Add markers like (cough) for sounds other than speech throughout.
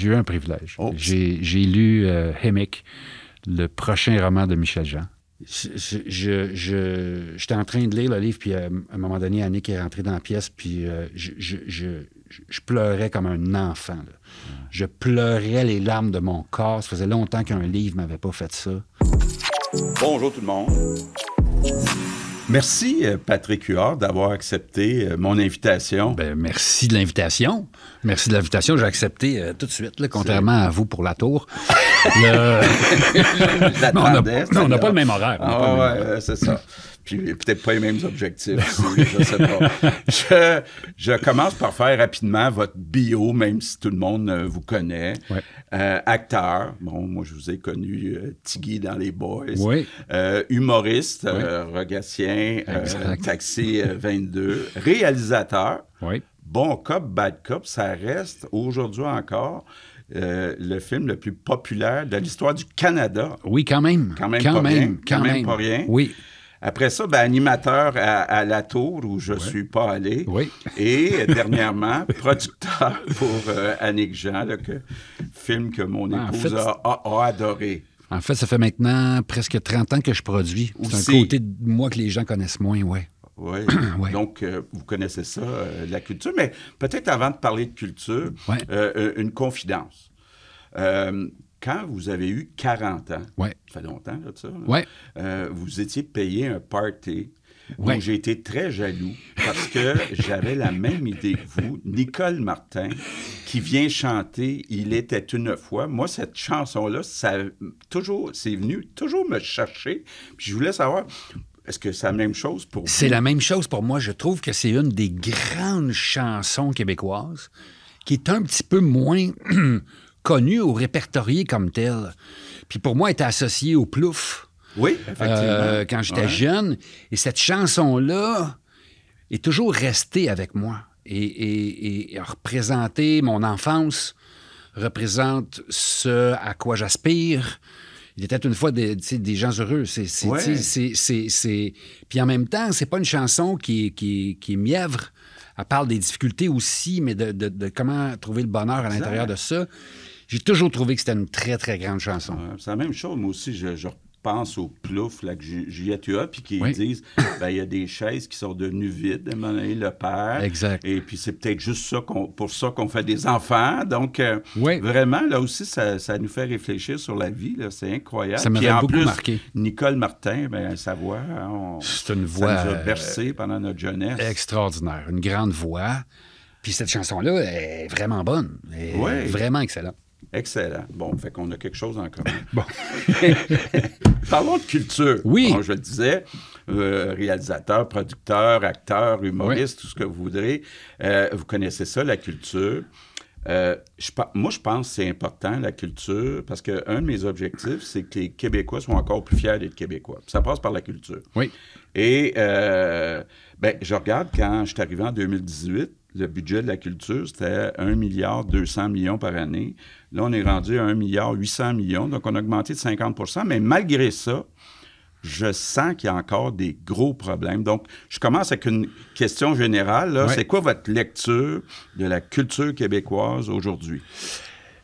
J'ai eu un privilège. Oh. J'ai lu euh, le prochain roman de Michel Jean. J'étais je, en train de lire le livre, puis euh, à, un moment donné, Annick est rentrée dans la pièce, puis euh, je, je, pleurais comme un enfant. Je pleurais les larmes de mon corps. Ça faisait longtemps qu'un livre m'avait pas fait ça. Bonjour tout le monde. Merci, euh, Patrick Huard, d'avoir accepté euh, mon invitation. Ben, merci de l'invitation. Merci de l'invitation. J'ai accepté euh, tout de suite, contrairement à vous pour la tour. (laughs) non, on n'a pas, le même horaire. Ah, ouais, c'est ça puis peut-être pas les mêmes objectifs. Ben je sais pas. Je, commence par faire rapidement votre bio, même si tout le monde euh, vous connaît. Euh, acteur, bon, moi je vous ai connu euh, Tiggy dans Les Boys. humoriste, rogatien, Taxi 22. Réalisateur. Bon cop, bad cop, ça reste aujourd'hui encore le film le plus populaire de l'histoire du Canada. Oui, quand même. Quand même, quand même, rien. Quand, même, même, pas rien. Oui. Après ça, ben, animateur à, La Tour, où je ne suis pas allé. Oui. Et (laughs) dernièrement, producteur pour euh, Annick Jean, film que mon ah, épouse a, adoré. En fait, ça fait maintenant presque 30 ans que je produis. C'est un côté de moi que les gens connaissent moins, oui. Oui. (clears throat) Donc, euh, vous connaissez ça, euh, la culture. Mais peut-être avant de parler de culture, une confidence quand vous avez eu 40 ans, ouais. ça fait longtemps ça, euh, vous étiez payé un party. où Donc, j'ai été très jaloux parce que j'avais la même idée que vous. Nicole Martin, qui vient chanter Il était une fois. Moi, cette chanson-là, ça toujours, c'est venu toujours me chercher. je voulais savoir est-ce que c'est la même chose pour vous? C'est la même chose pour moi. Je trouve que c'est une des grandes chansons québécoises qui est un petit peu moins (clears throat) connue ou répertorié comme tel. Puis pour moi, elle était associée au plouf. Oui, euh, effectivement. quand j'étais jeune. Et cette chanson-là est toujours restée avec moi et, et, et représenter mon enfance représente ce à quoi j'aspire, il était une fois des, des gens heureux. C'est, Puis en même temps, c'est pas une chanson qui, qui, est mièvre. Elle parle des difficultés aussi, mais de, comment trouver le bonheur à l'intérieur de ça. J'ai toujours trouvé que c'était une très, très grande chanson. c'est la même chose, moi aussi. je, pense au plouf, là, que a, puis qu'ils disent ben il y a des chaises qui sont devenues vides, à le père. Exact. Et puis c'est peut-être juste ça pour ça qu'on fait des enfants. Donc, euh, vraiment, là aussi, ça, nous fait réfléchir sur la vie. C'est incroyable. Ça m'a beaucoup marqué. Nicole Martin, ben, sa voix, hein, c'est une voix ça nous a euh, bercé pendant notre jeunesse. Extraordinaire. Une grande voix. Puis cette chanson-là est vraiment bonne. Est Vraiment excellente. Excellent. Bon, fait qu'on a quelque chose en commun. (laughs) bon. (laughs) Parlons de culture. Oui. je le disais, euh, réalisateur, producteur, acteur, humoriste, tout ce que vous voudrez. Euh, vous connaissez ça, la culture. Euh, je, moi, je pense que c'est important, la culture, parce qu'un de mes objectifs, c'est que les Québécois soient encore plus fiers d'être Québécois. Ça passe par la culture. Oui. Et Bien, je regarde quand je suis arrivé en 2018, le budget de la culture, c'était 1 milliard 200 millions par année. Là, on est rendu à 1 milliard 800 millions, donc on a augmenté de 50 mais malgré ça, je sens qu'il y a encore des gros problèmes. Donc, je commence avec une question générale. C'est quoi votre lecture de la culture québécoise aujourd'hui?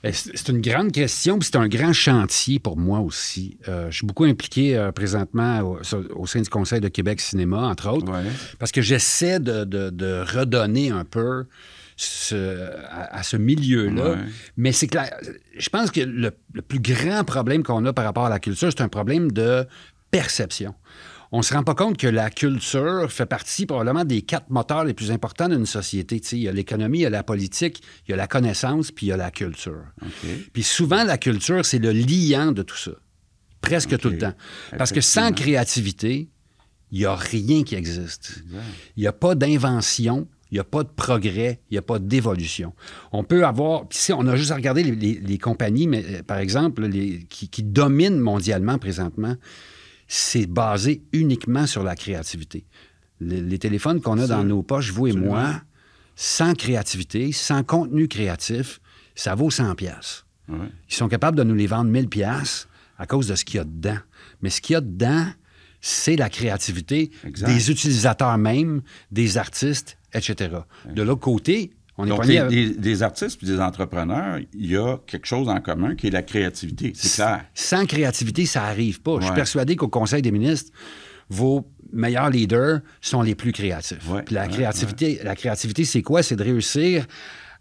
Euh, c'est une grande question, puis c'est un grand chantier pour moi aussi. Euh, je suis beaucoup impliqué euh, présentement au, sein du Conseil de Québec Cinéma, entre autres, parce que j'essaie de, redonner un peu à, ce milieu-là. Mais c'est clair, je pense que le plus grand problème qu'on a par rapport à la culture, c'est un problème de perception on se rend pas compte que la culture fait partie probablement des quatre moteurs les plus importants d'une société. il y a l'économie, il y a la politique, il y a la connaissance, puis il y a la culture. Puis souvent, la culture, c'est le liant de tout ça. Presque tout le temps. Parce que sans créativité, il n'y a rien qui existe. Il n'y a pas d'invention. Il n'y a pas de progrès, il n'y a pas d'évolution. On peut avoir. si on a juste à regarder les, compagnies, mais, euh, par exemple, les, qui dominent mondialement présentement, c'est basé uniquement sur la créativité. Les, téléphones qu'on a dans nos poches, vous et moi, sans créativité, sans contenu créatif, ça vaut 100 pièces. Ils sont capables de nous les vendre 1000 pièces à cause de ce qu'il y a dedans. Mais ce qu'il y a dedans, c'est la créativité des utilisateurs même, des artistes, etc. De l'autre côté, on Donc, les, hein. des, artistes et des entrepreneurs, il y a quelque chose en commun qui est la créativité, c'est clair. Sans créativité, ça n'arrive pas. Je suis persuadé qu'au Conseil des ministres, vos meilleurs leaders sont les plus créatifs. Puis la, créativité, la créativité, c'est quoi? C'est de réussir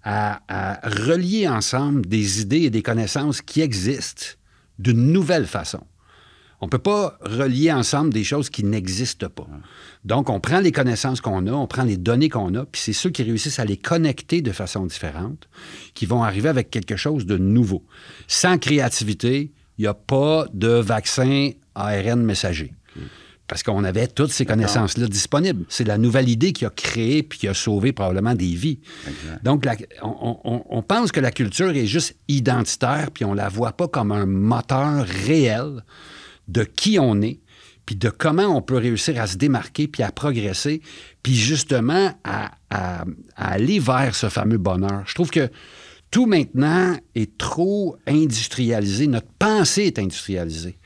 à, à relier ensemble des idées et des connaissances qui existent d'une nouvelle façon. On ne peut pas relier ensemble des choses qui n'existent pas. Donc, on prend les connaissances qu'on a, on prend les données qu'on a, puis c'est ceux qui réussissent à les connecter de façon différente qui vont arriver avec quelque chose de nouveau. Sans créativité, il n'y a pas de vaccin ARN messager. Parce qu'on avait toutes ces connaissances-là disponibles. C'est la nouvelle idée qui a créé puis qui a sauvé probablement des vies. Donc, on, pense que la culture est juste identitaire puis on ne la voit pas comme un moteur réel de qui on est, puis de comment on peut réussir à se démarquer, puis à progresser, puis justement à, aller vers ce fameux bonheur. Je trouve que tout maintenant est trop industrialisé, notre pensée est industrialisée.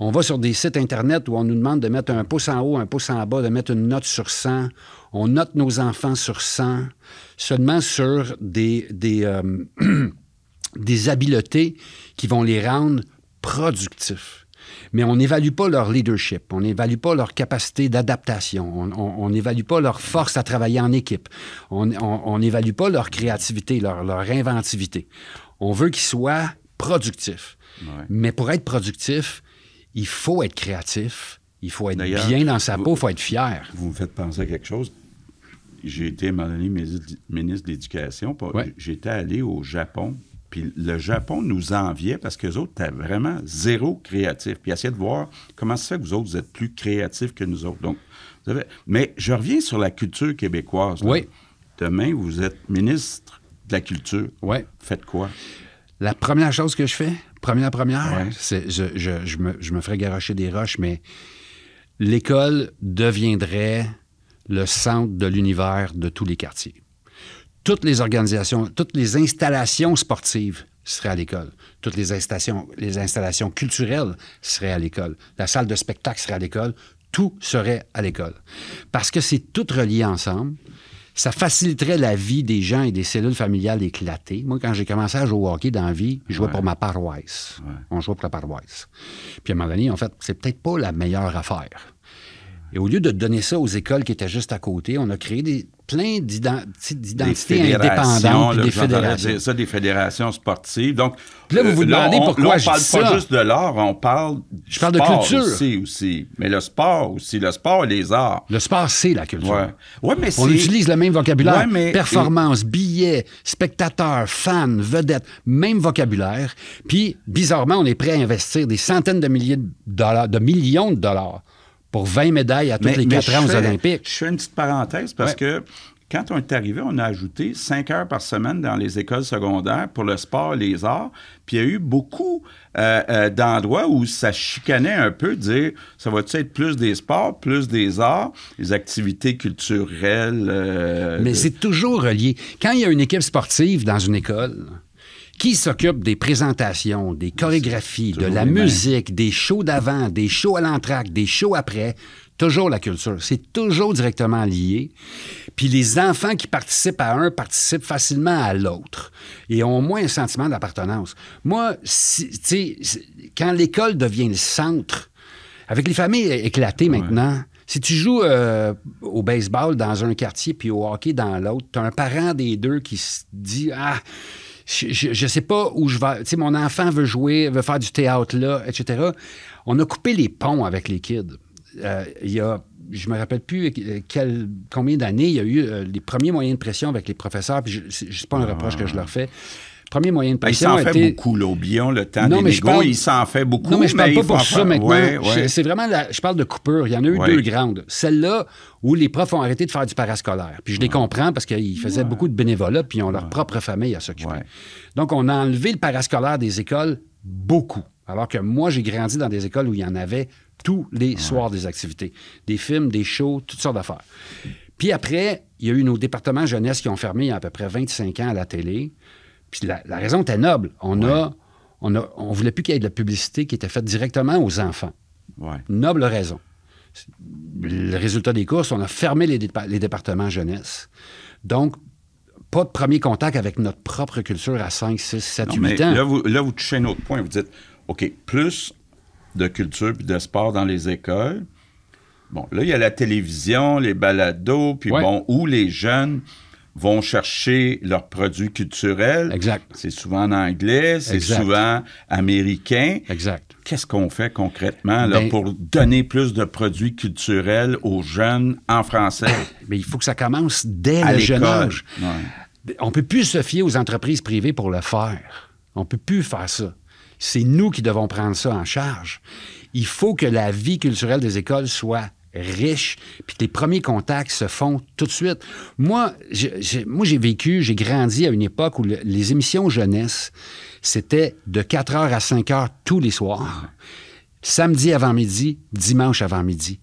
On va sur des sites Internet où on nous demande de mettre un pouce en haut, un pouce en bas, de mettre une note sur 100. On note nos enfants sur 100, seulement sur des, euh, (clears throat) des habiletés qui vont les rendre productifs mais on n'évalue pas leur leadership, on n'évalue pas leur capacité d'adaptation, on n'évalue pas leur force à travailler en équipe, on n'évalue pas leur créativité, leur, inventivité. On veut qu'ils soient productifs. Mais pour être productif, il faut être créatif, il faut être bien dans sa peau, il faut être fier. Vous me faites penser à quelque chose. J'ai été, à un moment donné, ministre de l'Éducation. J'étais allé au Japon puis le Japon nous enviait parce qu'eux autres étaient vraiment zéro créatifs. Puis essayez de voir comment ça que vous autres, êtes plus créatifs que nous autres. Mais je reviens sur la culture québécoise. Oui. Demain, vous êtes ministre de la Culture. Oui. Faites quoi? La première chose que je fais, première, première, c'est je, me, je me ferais garocher des roches, mais l'école deviendrait le centre de l'univers de tous les quartiers toutes les organisations, toutes les installations sportives seraient à l'école. Toutes les installations, les installations culturelles seraient à l'école. La salle de spectacle serait à l'école. Tout serait à l'école. Parce que c'est tout relié ensemble. Ça faciliterait la vie des gens et des cellules familiales éclatées. Moi, quand j'ai commencé à jouer au hockey dans la vie, je jouais pour ma paroisse. On jouait pour la paroisse. Puis à un moment donné, en fait, c'est peut-être pas la meilleure affaire. Et au lieu de donner ça aux écoles qui étaient juste à côté, on a créé des, plein d'identités indépendantes. des fédérations. ça, des fédérations sportives. Donc, là, vous vous euh, demandez on, pourquoi là, on je parle pas juste de l'art, on parle du Je parle de culture. Aussi, Mais le sport aussi, le sport et les arts. Le sport, c'est la culture. Ouais. on utilise le même vocabulaire. mais... Performance, billets, spectateurs, fans, vedettes, même vocabulaire. Puis, bizarrement, on est prêt à investir des centaines de milliers de dollars, de millions de dollars pour 20 médailles à toutes les 4 ans aux Olympiques. Je fais une petite parenthèse parce que quand on est arrivé, on a ajouté 5 heures par semaine dans les écoles secondaires pour le sport et les arts. Puis il y a eu beaucoup euh, euh, d'endroits où ça chicanait un peu, de dire ça va être plus des sports, plus des arts, les activités culturelles. Euh, mais c'est toujours relié. Quand il y a une équipe sportive dans une école, qui s'occupe des présentations, des chorégraphies, de la musique, des shows d'avant, des shows à l'entraque, des shows après, toujours la culture. C'est toujours directement lié. Puis les enfants qui participent à un participent facilement à l'autre et ont moins un sentiment d'appartenance. Moi, si, quand l'école devient le centre, avec les familles éclatées maintenant, si tu joues euh, au baseball dans un quartier puis au hockey dans l'autre, tu as un parent des deux qui se dit Ah, je ne sais pas où je vais. Tu sais, mon enfant veut jouer, veut faire du théâtre là, etc. On a coupé les ponts avec les kids. Euh, il y a je me rappelle plus euh, combien d'années il y a eu euh, les premiers moyens de pression avec les professeurs. Puis je, c'est pas un reproche que je leur fais premier moyen de pression. il s'en fait beaucoup, là, le temps des il s'en fait beaucoup. Non, mais je parle pas pour ça maintenant. C'est vraiment, je parle de coupure. Il y en a eu deux grandes. Celle-là où les profs ont arrêté de faire du parascolaire. Puis je les comprends parce qu'ils faisaient beaucoup de bénévolat, puis ils ont leur propre famille à s'occuper. Donc, on a enlevé le parascolaire des écoles beaucoup. Alors que moi, j'ai grandi dans des écoles où il y en avait tous les soirs des activités. Des films, des shows, toutes sortes d'affaires. Puis après, il y a eu nos départements jeunesse qui ont fermé il y a à peu près 25 ans à la télé. Puis la, raison était noble. On ne a, on on voulait plus qu'il y ait de la publicité qui était faite directement aux enfants. Noble raison. Le résultat des courses, on a fermé les, départements jeunesse. Donc, pas de premier contact avec notre propre culture à 5, 6, 7, 8 ans. Là vous, touchez un autre point. Vous dites, OK, plus de culture puis de sport dans les écoles. Bon, là, il y a la télévision, les balados, puis bon, où les jeunes vont chercher leurs produits culturels. Exact. C'est souvent en anglais, c'est souvent américain. Exact. Qu'est-ce qu'on fait concrètement là, ben- pour donner plus de produits culturels aux jeunes en français? (laughs) Mais il faut que ça commence dès à le jeune âge. On peut plus se fier aux entreprises privées pour le faire. On peut plus faire ça. C'est nous qui devons prendre ça en charge. Il faut que la vie culturelle des écoles soit riche, puis les premiers contacts se font tout de suite. Moi, j'ai, moi, j'ai vécu, j'ai grandi à une époque où les émissions jeunesse, c'était de 4 h à 5 h tous les soirs. Ah Samedi avant midi, dimanche avant midi.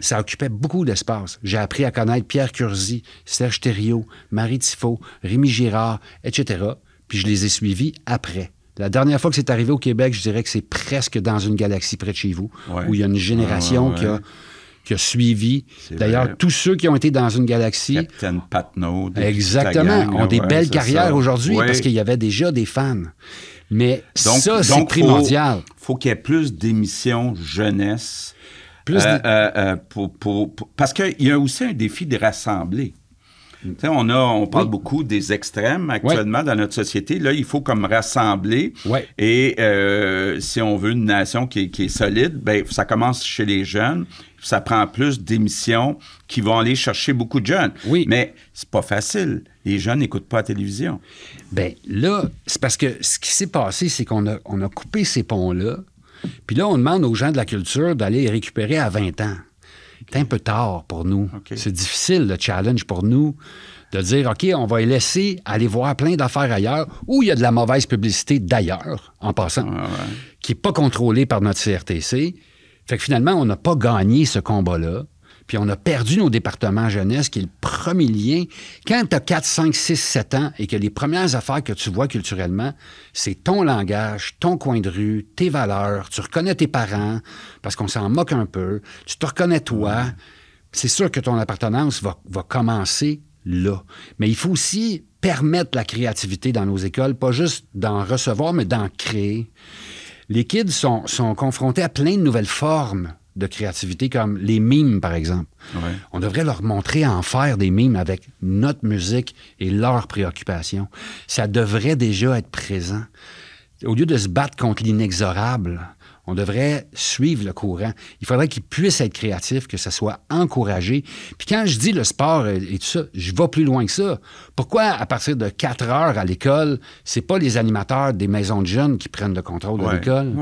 Ça occupait beaucoup d'espace. J'ai appris à connaître Pierre Curzi, Serge Thériault, Marie Tifo, Rémi Girard, etc. Puis je les ai suivis après. La dernière fois que c'est arrivé au Québec, je dirais que c'est presque dans une galaxie près de chez vous, où il y a une génération ah qui a qui a suivi. D'ailleurs, tous ceux qui ont été dans une galaxie. Captain Exactement. ont des belles carrières aujourd'hui parce qu'il y avait déjà des fans. Mais donc, ça, c'est primordial. Faut, faut qu'il y ait plus d'émissions jeunesse. Plus euh, euh, euh, pour, parce qu'il y a aussi un défi de rassembler. On, on parle beaucoup des extrêmes actuellement dans notre société. Là, il faut comme rassembler. Et euh, si on veut une nation qui, est solide, ben, ça commence chez les jeunes ça prend plus d'émissions qui vont aller chercher beaucoup de jeunes. Oui. Mais c'est pas facile. Les jeunes n'écoutent pas la télévision. Bien, là, c'est parce que ce qui s'est passé, c'est qu'on a, a coupé ces ponts-là. Puis là, on demande aux gens de la culture d'aller les récupérer à 20 ans c'est un peu tard pour nous. C'est difficile le challenge pour nous de dire OK, on va laisser aller voir plein d'affaires ailleurs où il y a de la mauvaise publicité d'ailleurs, en passant, ah, qui n'est pas contrôlée par notre CRTC. Fait que finalement, on n'a pas gagné ce combat-là. Puis on a perdu nos départements jeunesse, qui est le premier lien. Quand tu as 4, 5, 6, 7 ans et que les premières affaires que tu vois culturellement, c'est ton langage, ton coin de rue, tes valeurs, tu reconnais tes parents, parce qu'on s'en moque un peu, tu te reconnais toi, c'est sûr que ton appartenance va, commencer là. Mais il faut aussi permettre la créativité dans nos écoles, pas juste d'en recevoir, mais d'en créer. Les kids sont, sont confrontés à plein de nouvelles formes de créativité comme les mimes, par exemple. On devrait leur montrer à en faire des mimes avec notre musique et leurs préoccupations. Ça devrait déjà être présent. Au lieu de se battre contre l'inexorable, on devrait suivre le courant. Il faudrait qu'ils puissent être créatifs, que ça soit encouragé. Puis quand je dis le sport euh, et, tout ça, je vais plus loin que ça. Pourquoi, à partir de 4 heures à l'école, c'est pas les animateurs des maisons de jeunes qui prennent le contrôle de l'école?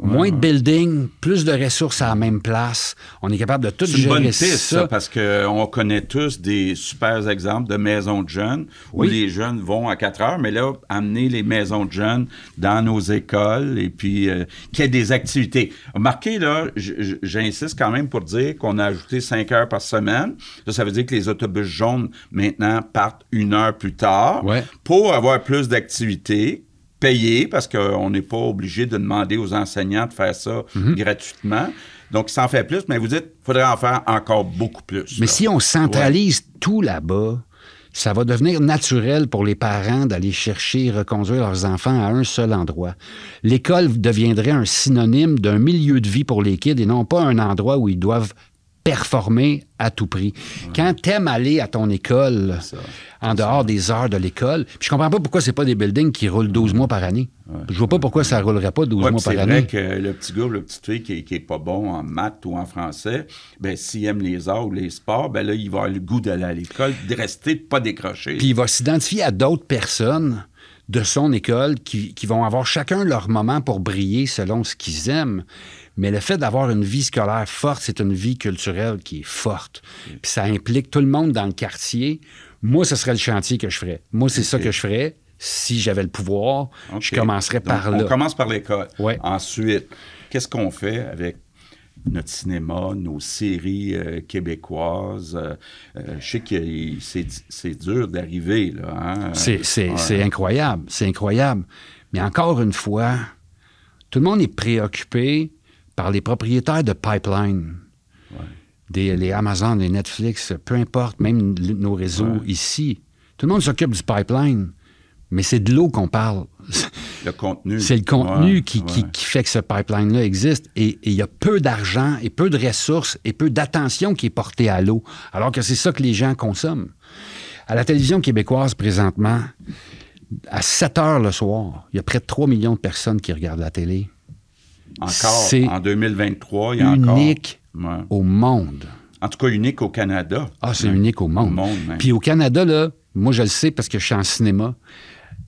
Moins de building, plus de ressources à la même place. On est capable de tout gérer. C'est une bonne ça, parce qu'on euh, connaît tous des super exemples de maisons de jeunes où les jeunes vont à 4 heures, mais là, amener les maisons de jeunes dans nos écoles et puis euh, qu'il y ait des activités. Remarquez, là, j'insiste quand même pour dire qu'on a ajouté cinq heures par semaine. Ça, veut dire que les autobus jaunes, maintenant, partent une heure plus tard pour avoir plus d'activités payées, parce qu'on n'est pas obligé de demander aux enseignants de faire ça mhm. gratuitement. Donc, ça en fait plus, mais vous dites, il faudrait en faire encore beaucoup plus. Mais si on centralise tout là-bas, ça va devenir naturel pour les parents d'aller chercher et reconduire leurs enfants à un seul endroit. L'école deviendrait un synonyme d'un milieu de vie pour les kids et non pas un endroit où ils doivent performer à tout prix. Quand t'aimes aller à ton école en dehors des heures de l'école, je comprends pas pourquoi c'est pas des buildings qui roulent 12 mois par année. Je vois pas pourquoi ça roulerait pas 12 mois par année. C'est que le petit gars ou petit qui, est, pas bon en maths ou en français, ben s'il aime les arts ou les sports, ben là il va avoir le goût d'aller à l'école, de rester, de pas décrocher. Puis il va s'identifier à d'autres personnes de son école qui vont avoir chacun leur moment pour briller selon ce qu'ils aiment. Mais le fait d'avoir une vie scolaire forte, c'est une vie culturelle qui est forte. Mm. Puis ça implique tout le monde dans le quartier. Moi, ce serait le chantier que je ferais. Moi, c'est ça que je ferais. Si j'avais le pouvoir, je commencerais par là. On commence par l'école. Ouais. Ensuite, qu'est-ce qu'on fait avec notre cinéma, nos séries euh, québécoises. Euh, euh, je sais que c'est dur d'arriver. là. Hein? C'est incroyable, c'est incroyable. Mais encore une fois, tout le monde est préoccupé par les propriétaires de pipelines. les Amazon, les Netflix, peu importe, même nos réseaux ici. Tout le monde s'occupe du pipeline, mais c'est de l'eau qu'on parle. Le contenu. C'est le contenu qui, qui, fait que ce pipeline-là existe. Et il y a peu d'argent et peu de ressources et peu d'attention qui est portée à l'eau, alors que c'est ça que les gens consomment. À la télévision québécoise, présentement, à 7 heures le soir, il y a près de 3 millions de personnes qui regardent la télé. Encore en 2023, il y a encore. Unique au monde. En tout cas, unique au Canada. Ah, c'est unique au monde. Au monde Puis au Canada, là, moi, je le sais parce que je suis en cinéma.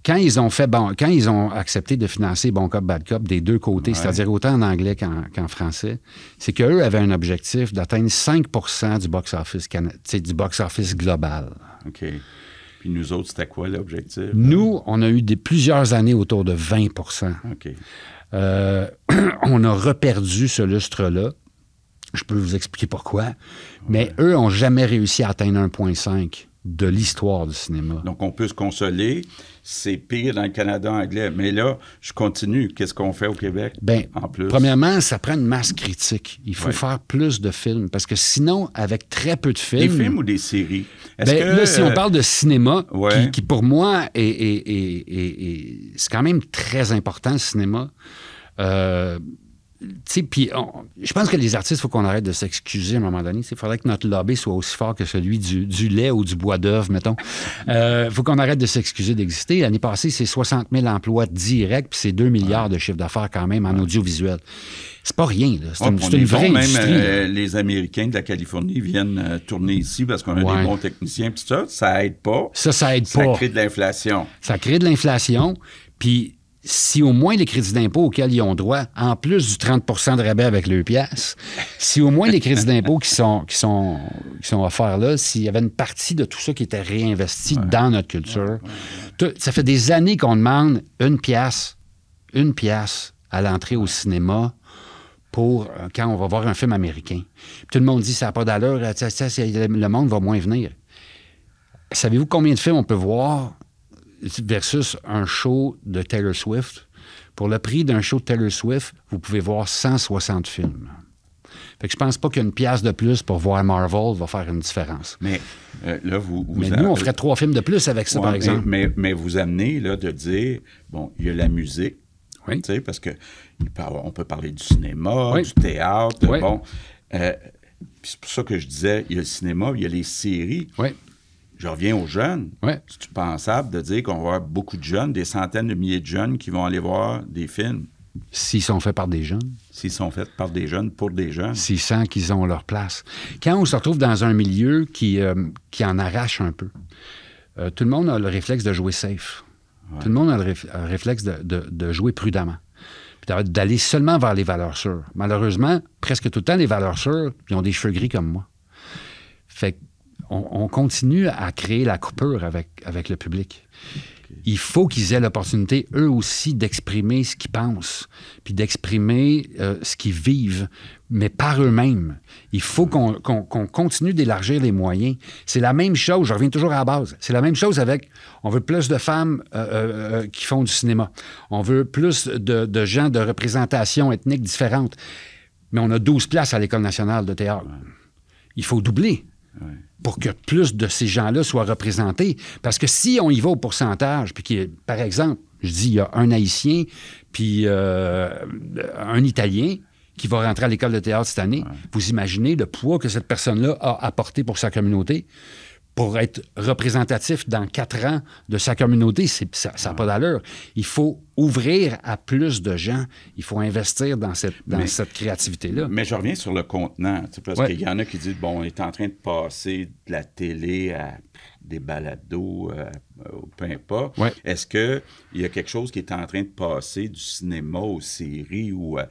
Quand ils ont fait bon, quand ils ont accepté de financer Bon Cop, Bad Cop des deux côtés, c'est-à-dire autant en anglais qu'en, français, c'est qu'eux avaient un objectif d'atteindre 5 du box-office, du box-office global. OK. Puis nous autres, c'était quoi l'objectif? Hein? Nous, on a eu des, plusieurs années autour de 20 OK. Euh, (clears throat) on a reperdu ce lustre-là. Je peux vous expliquer pourquoi. Mais eux n'ont jamais réussi à atteindre 1,5 de l'histoire du cinéma. Donc, on peut se consoler. C'est pire dans le Canada anglais. Mais là, je continue. Qu'est-ce qu'on fait au Québec ben, en plus? Premièrement, ça prend une masse critique. Il faut faire plus de films. Parce que sinon, avec très peu de films. Des films ou des séries? Ben, là, si on parle de cinéma, qui, pour moi est, c'est quand même très important, le cinéma. Euh, je pense que les artistes, il faut qu'on arrête de s'excuser à un moment donné. Il faudrait que notre lobby soit aussi fort que celui du, lait ou du bois d'œuvre, mettons. Euh, faut qu'on arrête de s'excuser d'exister. L'année passée, c'est 60 000 emplois directs, puis c'est 2 milliards de chiffre d'affaires quand même en audiovisuel. C'est pas rien. C'est une, une vraie industrie, Même euh, les Américains de la Californie viennent euh, tourner ici parce qu'on a des bons techniciens. ça, ça aide pas. Ça, ça aide pas. Ça crée de l'inflation. Ça crée de l'inflation. Puis si au moins les crédits d'impôt auxquels ils ont droit, en plus du 30 de rabais avec le pièce, si au moins les crédits d'impôt qui sont, qui, sont, offerts là, s'il y avait une partie de tout ça qui était réinvesti dans notre culture, ça fait des années qu'on demande une pièce, une pièce à l'entrée au cinéma pour euh, quand on va voir un film américain. tout le monde dit ça n'a pas d'allure, euh, le monde va moins venir. Savez-vous combien de films on peut voir versus un show de Taylor Swift. Pour le prix d'un show de Taylor Swift, vous pouvez voir 160 films. Fait que je pense pas qu'une pièce de plus pour voir Marvel va faire une différence. Mais euh, là, vous. mais nous, on ferait trois films de plus avec ça, par exemple. Mais, vous amenez là, de dire bon, il y a la musique. Parce que peut on peut parler du cinéma, du théâtre. Bon. Euh, c'est pour ça que je disais, il y a le cinéma, il y a les séries je reviens aux jeunes. Ouais. C'est pensable de dire qu'on va avoir beaucoup de jeunes, des centaines de milliers de jeunes qui vont aller voir des films. S'ils sont faits par des jeunes. S'ils sont faits par des jeunes, pour des jeunes. S'ils sentent qu'ils ont leur place. Quand on se retrouve dans un milieu qui, euh, qui en arrache un peu, euh, tout le monde a le réflexe de jouer safe. Tout le monde a le réflexe de, jouer prudemment Puis d'aller seulement vers les valeurs sûres. Malheureusement, presque tout le temps, les valeurs sûres, ils ont des cheveux gris comme moi. Fait que on, continue à créer la coupure avec, avec le public. Il faut qu'ils aient l'opportunité, eux aussi, d'exprimer ce qu'ils pensent, puis d'exprimer euh, ce qu'ils vivent, mais par eux-mêmes. Il faut qu'on continue d'élargir les moyens. C'est la même chose, je reviens toujours à la base, c'est la même chose avec, on veut plus de femmes euh, euh, qui font du cinéma, on veut plus de, de gens de représentation ethnique différentes. mais on a 12 places à l'École nationale de théâtre. Il faut doubler pour que plus de ces gens-là soient représentés. Parce que si on y va au pourcentage, puis qu'il par exemple, je dis, il y a un Haïtien, puis euh, un Italien qui va rentrer à l'école de théâtre cette année, vous imaginez le poids que cette personne-là a apporté pour sa communauté pour être représentatif dans quatre ans de sa communauté, ça n'a pas d'allure. Il faut ouvrir à plus de gens. Il faut investir dans cette, cette créativité-là. Mais je reviens sur le contenant, parce qu'il y en a qui disent, bon, on est en train de passer de la télé à des balados, au euh, peu importe. Est-ce qu'il y a quelque chose qui est en train de passer du cinéma aux séries ou euh,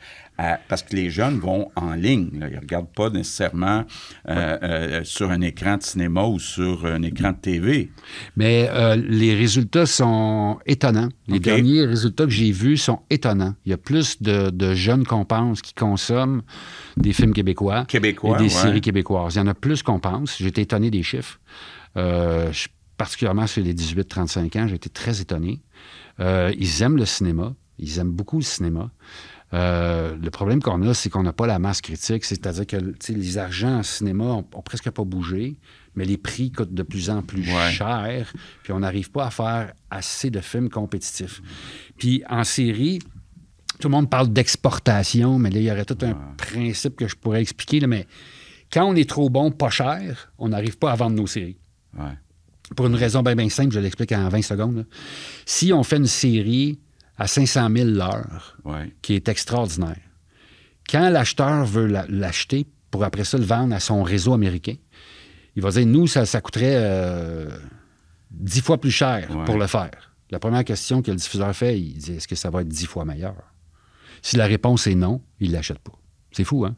parce que les jeunes vont en ligne, ils ne regardent pas nécessairement euh, sur un écran de cinéma ou sur un écran de TV. Mais les résultats sont étonnants. Les derniers résultats que j'ai vus sont étonnants. Il y a plus de, jeunes qu'on pense qui consomment des films québécois, québécois et des séries québécoises. Il y en a plus qu'on pense. J'étais étonné des chiffres. Euh, particulièrement sur les 18-35 ans, j'ai été très étonné. Euh, ils aiment le cinéma. Ils aiment beaucoup le cinéma. Euh, le problème qu'on a, c'est qu'on n'a pas la masse critique, c'est-à-dire que les argents en cinéma ont, presque pas bougé, mais les prix coûtent de plus en plus cher, puis on n'arrive pas à faire assez de films compétitifs. Puis en série, tout le monde parle d'exportation, mais là, il y aurait tout un principe que je pourrais expliquer, mais quand on est trop bon, pas cher, on n'arrive pas à vendre nos séries. Pour une raison bien simple, je l'explique en 20 secondes. Si on fait une série à 500 000 l'heure, qui est extraordinaire, quand l'acheteur veut l'acheter pour après ça le vendre à son réseau américain, il va dire, nous, ça, coûterait 10 euh, fois plus cher pour le faire. La première question que le diffuseur fait, il dit, est-ce que ça va être 10 fois meilleur? Si la réponse est non, il ne l'achète pas. C'est fou, hein?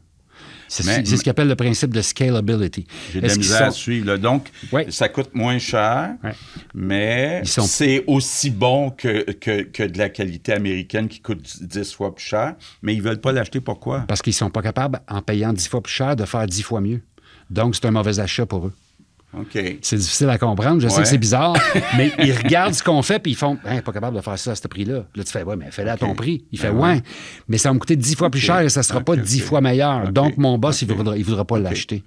C'est ce qu'appelle le principe de scalability. J'ai de la misère sont... à suivre. Donc, ça coûte moins cher, ouais. mais sont... c'est aussi bon que, que, que, de la qualité américaine qui coûte 10 fois plus cher, mais ils ne veulent pas l'acheter. Pourquoi? Parce qu'ils ne sont pas capables, en payant 10 fois plus cher, de faire 10 fois mieux. Donc, c'est un mauvais achat pour eux. C'est difficile à comprendre. Je sais que c'est bizarre, (laughs) mais ils regardent ce qu'on fait puis ils font pas capable de faire ça à ce prix-là. Là, tu fais Ouais, mais fais-le à ton prix. Il fait ben mais ça va me coûter dix fois plus cher et ça sera pas dix fois meilleur. Donc, mon boss, il voudra, il voudra pas l'acheter.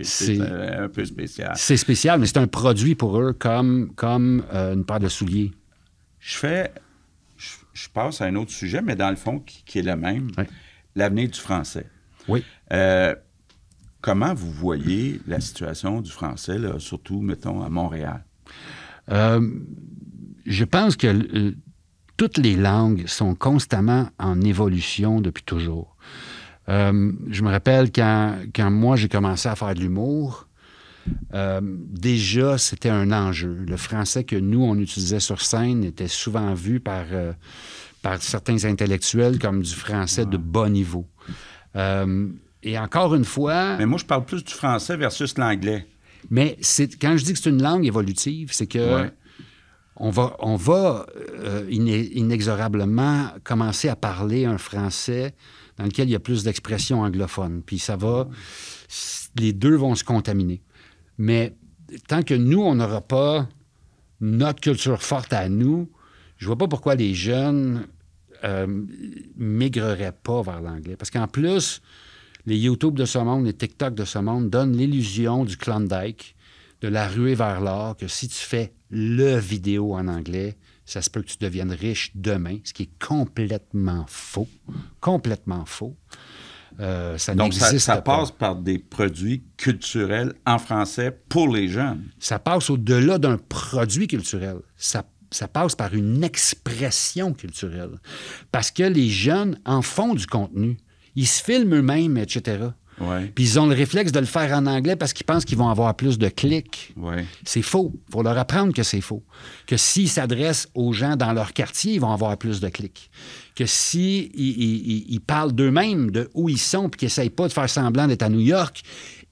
C'est euh, un peu spécial. C'est spécial, mais c'est un produit pour eux comme, comme euh, une paire de souliers. Je fais. Je, passe à un autre sujet, mais dans le fond, qui, est le même. L'avenir du français. Oui. Euh, comment vous voyez la situation du français, surtout, mettons, à Montréal? Euh, je pense que euh, toutes les langues sont constamment en évolution depuis toujours. Euh, je me rappelle quand, moi j'ai commencé à faire de l'humour, déjà, c'était un enjeu. Le français que nous, on utilisait sur scène était souvent vu par, par certains intellectuels comme du français de bon niveau. Et encore une fois. Mais moi, je parle plus du français versus l'anglais. Mais quand je dis que c'est une langue évolutive, c'est que on va, on va euh, inexorablement commencer à parler un français dans lequel il y a plus d'expressions anglophones. Puis ça va. Les deux vont se contaminer. Mais tant que nous, on n'aura pas notre culture forte à nous, je vois pas pourquoi les jeunes euh, migreraient pas vers l'anglais. Parce qu'en plus, les YouTube de ce monde, les TikTok de ce monde donnent l'illusion du Klondike, de la ruée vers l'or, que si tu fais le vidéo en anglais, ça se peut que tu deviennes riche demain, ce qui est complètement faux. Complètement faux. Euh, ça Donc, ça, passe par des produits culturels en français pour les jeunes. Ça passe au-delà d'un produit culturel. Ça, ça passe par une expression culturelle. Parce que les jeunes en font du contenu. Ils se filment eux-mêmes, etc. Puis ils ont le réflexe de le faire en anglais parce qu'ils pensent qu'ils vont avoir plus de clics. C'est faux. Il faut leur apprendre que c'est faux. Que s'ils s'adressent aux gens dans leur quartier, ils vont avoir plus de clics. Que s'ils si ils, parlent d'eux-mêmes, de où ils sont, puis qu'ils n'essayent pas de faire semblant d'être à New York,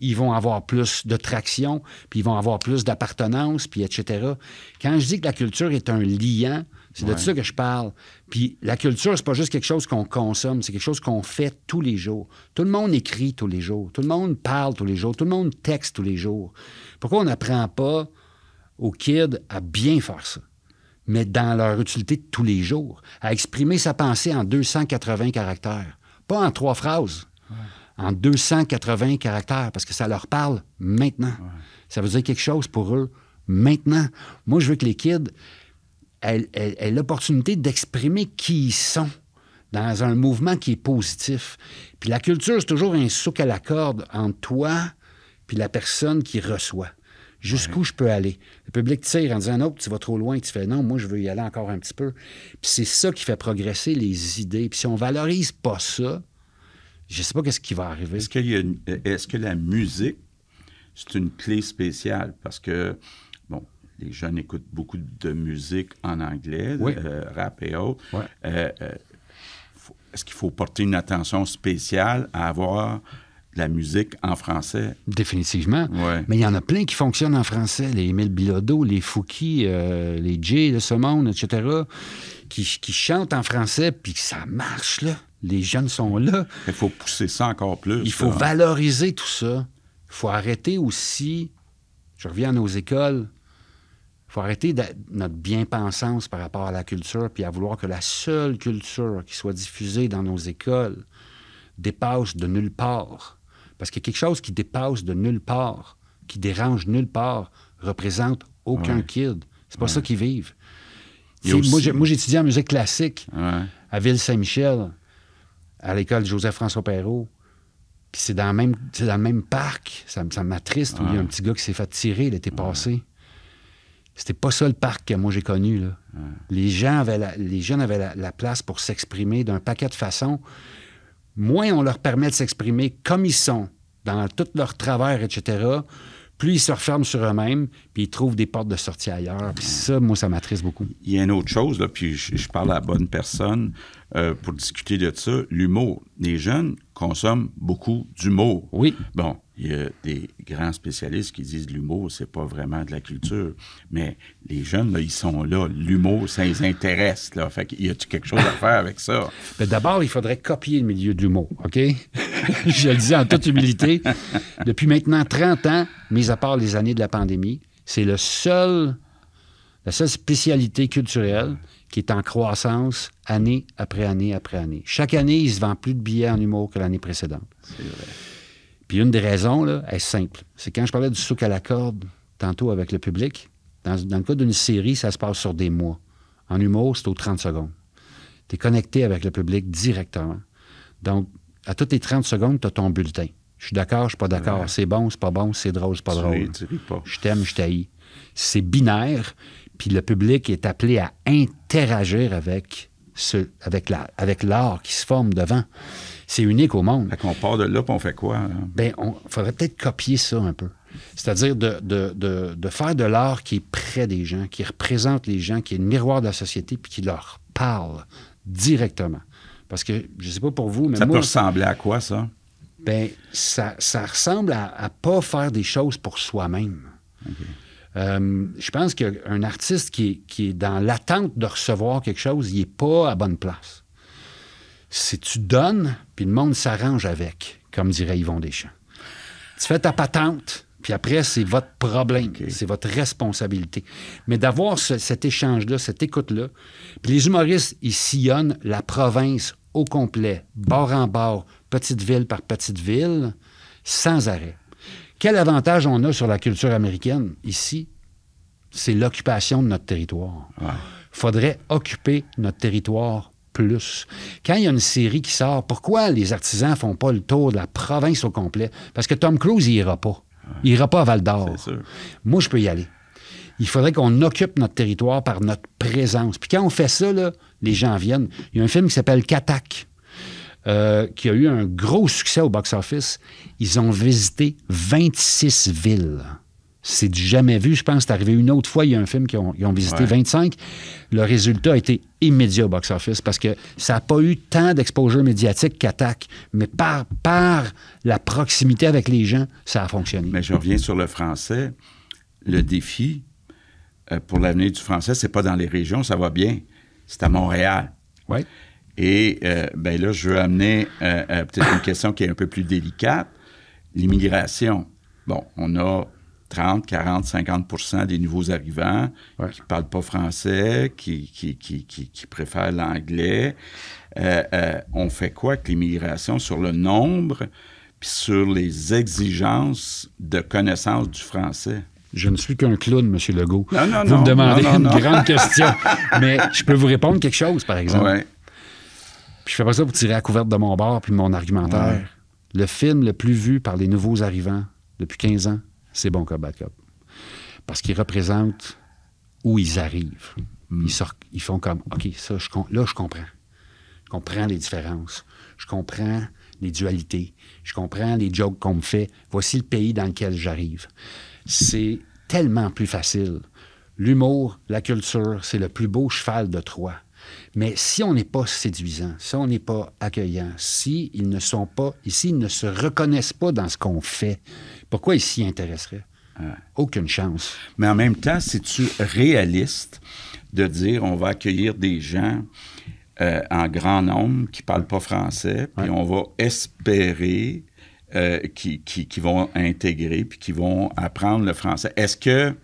ils vont avoir plus de traction, puis ils vont avoir plus d'appartenance, puis etc. Quand je dis que la culture est un liant, c'est de ça que je parle. Puis la culture, c'est pas juste quelque chose qu'on consomme, c'est quelque chose qu'on fait tous les jours. Tout le monde écrit tous les jours, tout le monde parle tous les jours, tout le monde texte tous les jours. Pourquoi on n'apprend pas aux kids à bien faire ça? mais dans leur utilité de tous les jours, à exprimer sa pensée en 280 caractères, pas en trois phrases, en 280 caractères, parce que ça leur parle maintenant. Ça veut dire quelque chose pour eux maintenant. Moi, je veux que les kids elle l'opportunité d'exprimer qui ils sont dans un mouvement qui est positif. Puis la culture, c'est toujours un saut qu'elle la corde entre toi puis la personne qui reçoit. Jusqu'où je peux aller? Le public tire en disant, non, tu vas trop loin, tu fais, non, moi, je veux y aller encore un petit peu. Puis c'est ça qui fait progresser les idées. Puis si on valorise pas ça, je sais pas qu'est-ce qui va arriver. Est-ce, Est-ce que la musique, c'est une clé spéciale? Parce que les jeunes écoutent beaucoup de musique en anglais, euh, rap et autres. Euh, euh, est-ce qu'il faut porter une attention spéciale à avoir de la musique en français? Définitivement. Mais il y en a plein qui fonctionnent en français. Les Émile Bilodeau, les Fouki, les Jay de ce monde, etc., qui, chantent en français, puis ça marche, là. Les jeunes sont là. Il faut pousser ça encore plus. Il faut valoriser tout ça. Il faut arrêter aussi je reviens à nos écoles, arrêter notre bien-pensance par rapport à la culture, puis à vouloir que la seule culture qui soit diffusée dans nos écoles dépasse de nulle part. Parce que quelque chose qui dépasse de nulle part, qui dérange nulle part, représente aucun kid. C'est pas ça qu'ils vivent. Moi, j'étudiais en musique classique à Ville-Saint-Michel, à l'école Joseph-François Perrault. Puis c'est dans, le même, dans même parc, ça, ça m'attriste, où il y a un petit gars qui s'est fait tirer l'été passé. C'était pas ça le parc que moi j'ai connu. Les, avaient les jeunes avaient la, place pour s'exprimer d'un paquet de façons. Moins on leur permet de s'exprimer comme ils sont, dans tout leur travers, etc., plus ils se referment sur eux-mêmes, puis ils trouvent des portes de sortie ailleurs. Puis ça, moi, ça m'attriste beaucoup. Il y a une autre chose, là, puis je, parle à la bonne personne euh, pour discuter de ça. L'humour. Les jeunes consomment beaucoup d'humour. Oui. Bon, il y a des grands spécialistes qui disent l'humour, c'est pas vraiment de la culture. Mais les jeunes, ils sont là. L'humour, ça les intéresse. Là. Fait qu'il y a quelque chose à faire avec ça? (laughs) d'abord, il faudrait copier le milieu de l'humour, OK? (laughs) Je le dis en toute humilité. Depuis maintenant 30 ans, mis à part les années de la pandémie, c'est le seul, la seule spécialité culturelle qui est en croissance année après année après année. Chaque année, il se vend plus de billets en humour que l'année précédente. C'est vrai. Puis une des raisons, là, est simple. C'est quand je parlais du souk à la corde tantôt avec le public, dans, le cas d'une série, ça se passe sur des mois. En humour, c'est aux 30 secondes. Tu es connecté avec le public directement. Donc, à toutes les 30 secondes, tu as ton bulletin. Je suis d'accord, je suis pas d'accord. C'est bon, c'est pas bon, c'est drôle, c'est pas drôle. Je t'aime, je t'haïs. C'est binaire, puis le public est appelé à interagir avec, ce, avec l'art avec qui se forme devant. C'est unique au monde. Fait qu'on part de là, puis on fait quoi? Hein? Ben, on faudrait peut-être copier ça un peu. C'est-à-dire de, faire de l'art qui est près des gens, qui représente les gens, qui est le miroir de la société, puis qui leur parle directement. Parce que, je ne sais pas pour vous, mais Ça peut ressembler à quoi, ça? Bien, ça, ça ressemble à ne pas faire des choses pour soi-même. Euh, je pense qu'un artiste qui, qui est dans l'attente de recevoir quelque chose, il n'est pas à bonne place. Si tu donnes, puis le monde s'arrange avec, comme dirait Yvon Deschamps. Tu fais ta patente, puis après, c'est votre problème, c'est votre responsabilité. Mais d'avoir cet échange-là, cette écoute-là, puis les humoristes, ils sillonnent la province au complet, bord en bord, petite ville par petite ville, sans arrêt. Quel avantage on a sur la culture américaine ici? C'est l'occupation de notre territoire. Il faudrait occuper notre territoire plus. Quand il y a une série qui sort, pourquoi les artisans ne font pas le tour de la province au complet? Parce que Tom Cruise, il ira pas. Il n'ira pas à Val d'Or. Moi, je peux y aller. Il faudrait qu'on occupe notre territoire par notre présence. Puis quand on fait ça, les gens viennent. Il y a un film qui s'appelle Katak, euh, qui a eu un gros succès au box-office. Ils ont visité 26 villes. C'est du jamais vu. Je pense que c'est arrivé une autre fois. Il y a un film qu'ils ont, visité 25. Le résultat a été immédiat au box-office parce que ça n'a pas eu tant d'exposure médiatique qu'attaque. Mais par, par la proximité avec les gens, ça a fonctionné. Mais je reviens sur le français. Le défi euh, pour l'avenir du français, c'est pas dans les régions, ça va bien. C'est à Montréal. Oui. Et euh, ben là, je veux amener euh, peut-être une question qui est un peu plus délicate l'immigration. Bon, on a 30, 40, 50 des nouveaux arrivants qui ne parlent pas français, qui, préfèrent l'anglais. Euh, euh, on fait quoi avec l'immigration sur le nombre puis sur les exigences de connaissance du français? Je ne suis qu'un clown, M. Legault. vous me demandez une grande question, (laughs) mais je peux vous répondre quelque chose, par exemple. Ouais. Puis je fais pas ça pour tirer à couverte de mon bar puis mon argumentaire. Le film le plus vu par les nouveaux arrivants depuis 15 ans, c'est bon comme backup, Parce qu'ils représentent où ils arrivent. Hmm. Ils, ils font comme, OK, ça, là, je comprends. Je comprends les différences. Je comprends les dualités. Je comprends les jokes qu'on me fait. Voici le pays dans lequel j'arrive. C'est tellement plus facile. L'humour, la culture, c'est le plus beau cheval de Troie. Mais si on n'est pas séduisant, si on n'est pas accueillant, si ils ne sont pas, ici, ils ne se reconnaissent pas dans ce qu'on fait, pourquoi ils s'y Aucune chance. Mais en même temps, si tu réaliste de dire on va accueillir des gens euh, en grand nombre qui ne parlent pas français, puis on va espérer euh, qu'ils qui, vont intégrer, puis qui vont apprendre le français? Est-ce que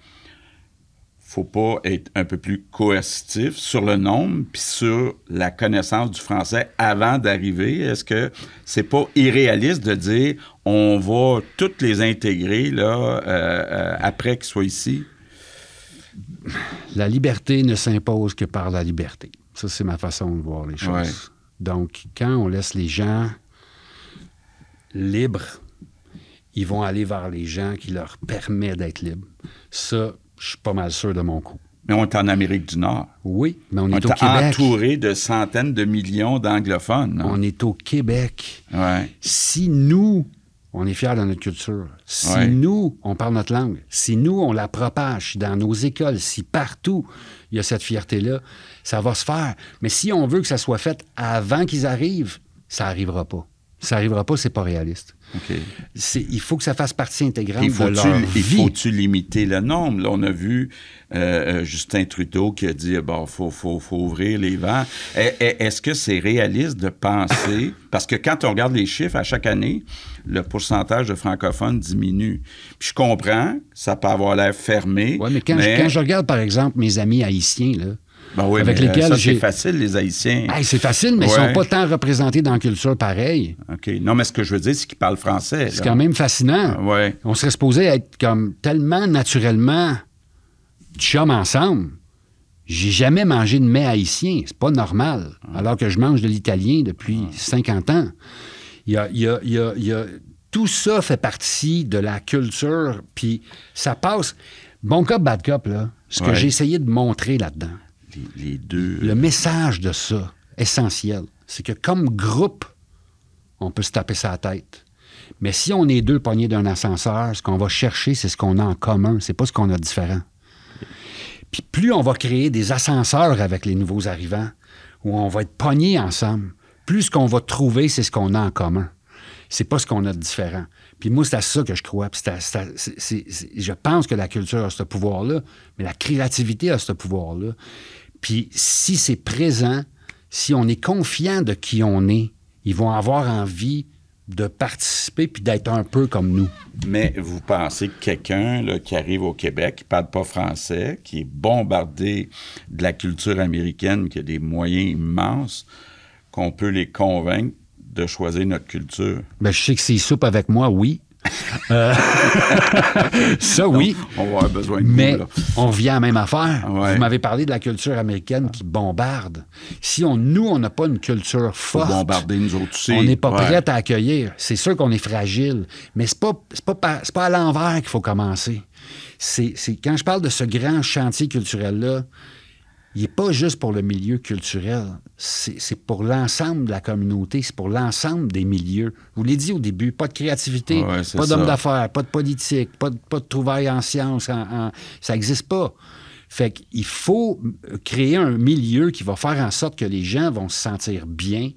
faut pas être un peu plus coercitif sur le nombre puis sur la connaissance du français avant d'arriver? Est-ce que c'est pas irréaliste de dire on va toutes les intégrer là, euh, euh, après qu'ils soient ici? La liberté ne s'impose que par la liberté. Ça, c'est ma façon de voir les choses. Donc, quand on laisse les gens libres, ils vont aller vers les gens qui leur permettent d'être libres. Ça, je suis pas mal sûr de mon coup. Mais on est en Amérique du Nord. Oui, mais on, est, au Québec. entouré de centaines de millions d'anglophones. Hein. On est au Québec. Si nous, on est fiers de notre culture. Si nous, on parle notre langue, si nous, on la propage dans nos écoles, si partout, il y a cette fierté-là, ça va se faire. Mais si on veut que ça soit fait avant qu'ils arrivent, ça n'arrivera pas. Ça n'arrivera pas, c'est pas réaliste. Il faut que ça fasse partie intégrante de leur vie. Il faut-tu limiter le nombre? on a vu euh, euh, Justin Trudeau qui a dit, eh, bon, faut, faut, faut ouvrir les vents. Eh, eh, est-ce que c'est réaliste de penser... (laughs) parce que quand on regarde les chiffres, à chaque année, le pourcentage de francophones diminue. Puis je comprends, ça peut avoir l'air fermé. Oui, mais, quand, Je, quand, je, regarde, par exemple, mes amis haïtiens, là, ben avec euh, lesquels ça, c'est facile, les Haïtiens. c'est facile, mais ils ne sont pas tant représentés dans la culture pareille. OK. Non, mais ce que je veux dire, c'est qu'ils parlent français. C'est quand même fascinant. Ah, ouais. On serait supposé être comme tellement naturellement chum ensemble. J'ai jamais mangé de mets haïtien. C'est pas normal. Ah. Alors que je mange de l'italien depuis 50 ah. ans. Il y a, y a, y a, Tout ça fait partie de la culture, puis ça passe. Bon cop, bad cop, là. Ce que j'ai essayé de montrer là-dedans, le euh, message de ça, essentiel, c'est que comme groupe, on peut se taper sa tête. Mais si on est deux poignées d'un ascenseur, ce qu'on va chercher, c'est ce qu'on a en commun, c'est pas ce qu'on a de différent. Puis plus on va créer des ascenseurs avec les nouveaux arrivants, où on va être pognés ensemble, plus ce qu'on va trouver, c'est ce qu'on a en commun. C'est pas ce qu'on a de différent. Puis moi, c'est à ça que je crois. je pense que la culture a ce pouvoir-là, mais la créativité a ce pouvoir-là. Puis si c'est présent, si on est confiant de qui on est, ils vont avoir envie de participer puis d'être un peu comme nous. Mais vous pensez que quelqu'un qui arrive au Québec, qui parle pas français, qui est bombardé de la culture américaine, qui a des moyens immenses, qu'on peut les convaincre de choisir notre culture? Bien, je sais que s'ils soupe avec moi, oui, euh, (laughs) ça, oui. on va besoin de Mais on revient la même affaire. Vous m'avez parlé de la culture américaine qui bombarde. Si on, nous, on n'a pas une culture forte, on n'est pas prêt à accueillir. C'est sûr qu'on est fragile, mais ce n'est pas, pas, à l'envers qu'il faut commencer. C'est quand je parle de ce grand chantier culturel-là, il n'est pas juste pour le milieu culturel, c'est pour l'ensemble de la communauté, c'est pour l'ensemble des milieux. vous l'ai dit au début, pas de créativité, pas d'homme d'affaires, pas de politique, pas de, trouvailles en sciences, ça n'existe pas. Fait qu'il faut créer un milieu qui va faire en sorte que les gens vont se sentir bien,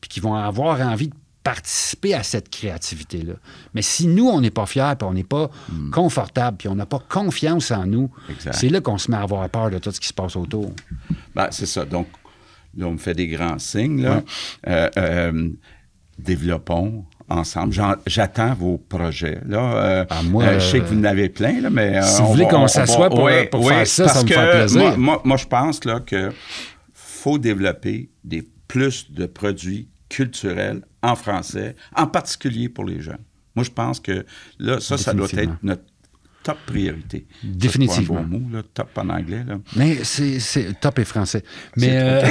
puis qu'ils vont avoir envie de participer à cette créativité-là. Mais si nous, on n'est pas fiers, puis on n'est pas confortables, hmm. confortable, puis on n'a pas confiance en nous, c'est là qu'on se met à avoir peur de tout ce qui se passe autour. Ben, c'est ça. Donc, là, on me fait des grands signes. Là. Euh, euh, développons ensemble. J'attends vos projets. Là, euh, ah, moi, je sais que vous en avez plein, là, mais... Si vous voulez qu'on s'assoie pour, faire ça, ça me plaisir. Moi, je pense là, que faut développer des plus de produits culturel, en français, en particulier pour les jeunes. Moi, je pense que là, ça, ça doit être notre top priorité. Définitivement. C'est mot, top en anglais. Là. Mais c'est top et français. Mais euh, (laughs)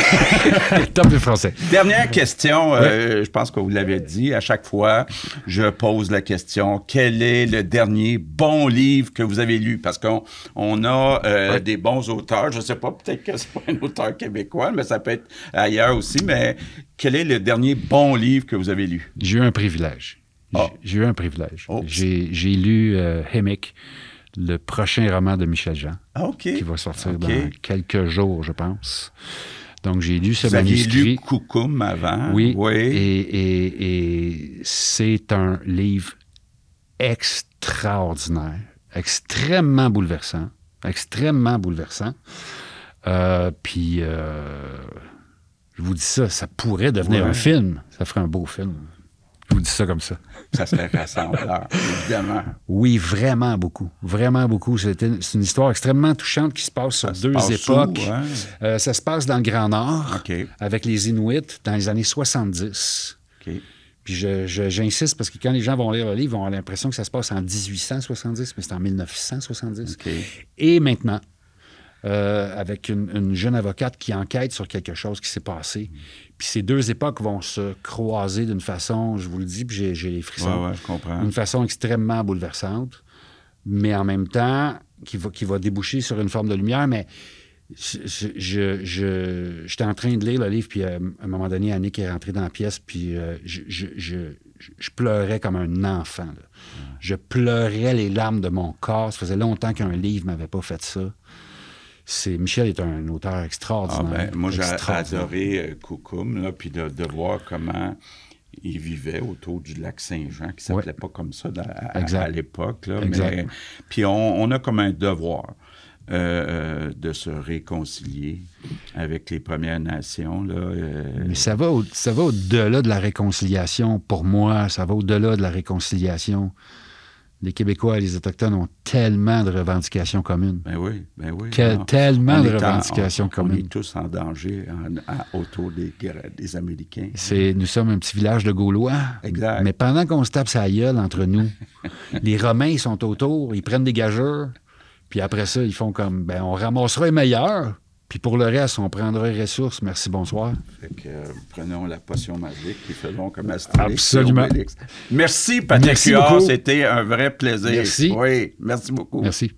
(laughs) top et français. Dernière question, euh, je pense que vous l'avez dit, à chaque fois, je pose la question, quel est le dernier bon livre que vous avez lu? Parce qu'on on a euh, des bons auteurs, je ne sais pas, peut-être que ce n'est pas un auteur québécois, mais ça peut être ailleurs aussi, mais quel est le dernier bon livre que vous avez lu? J'ai eu un privilège ah. J'ai eu un privilège. J'ai lu euh, le prochain roman de Michel Jean, ah, qui va sortir dans quelques jours, je pense. Donc, j'ai lu ce Vous lu Koukoum avant. Oui. Et, c'est un livre extraordinaire, extrêmement bouleversant, extrêmement bouleversant. Euh, puis, euh, je vous dis ça, ça pourrait devenir un film. Ça ferait un beau film vous ça comme ça. Ça serait rassembleur, (laughs) évidemment. Oui, vraiment beaucoup. Vraiment beaucoup. C'est une, histoire extrêmement touchante qui se passe sur deux époques. Hein? Euh, ça se passe dans le Grand Nord, avec les Inuits, dans les années 70. Puis j'insiste parce que quand les gens vont lire le livre, ils vont avoir l'impression que ça se passe en 1870, mais c'est en 1970. Et maintenant, euh, avec une, jeune avocate qui enquête sur quelque chose qui s'est passé. Mm. Puis ces deux époques vont se croiser d'une façon, je vous le dis, puis j'ai les frissons. Ouais, je comprends. Une façon extrêmement bouleversante, mais en même temps, qui va, va déboucher sur une forme de lumière. Mais j'étais je, je, en train de lire le livre, puis euh, à un moment donné, Annick est rentrée dans la pièce, puis euh, je, pleurais comme un enfant. Je pleurais les larmes de mon corps. Ça faisait longtemps qu'un livre m'avait pas fait ça. Michel est un auteur ah, ben, extraordinaire. moi, j'ai adoré euh, Koukoum, puis de, voir comment il vivait autour du lac Saint-Jean, qui s'appelait pas comme ça à, l'époque. l'époque. Puis on, a comme un devoir. Euh, euh, de se réconcilier avec les Premières Nations. Mais ça va au-delà de la réconciliation. Pour moi, ça va au-delà de la réconciliation les Québécois et les Autochtones ont tellement de revendications communes. Ben oui, ben oui. tellement de revendications communes. On est tous en danger autour des, des Américains. C'est, nous sommes un petit village de Gaulois. Exact. Mais pendant qu'on se tape sa gueule entre nous, (laughs) les Romains, sont autour, ils prennent des gageurs. Puis après ça, ils font comme, ben, on ramassera les meilleurs. Puis pour le reste, on prendrait ressources. Merci, bonsoir. Fait que, euh, prenons la potion magique qui faisons comme Astérix. Absolument. Merci, Patrick C'était un vrai plaisir. Merci. Oui, merci beaucoup. Merci.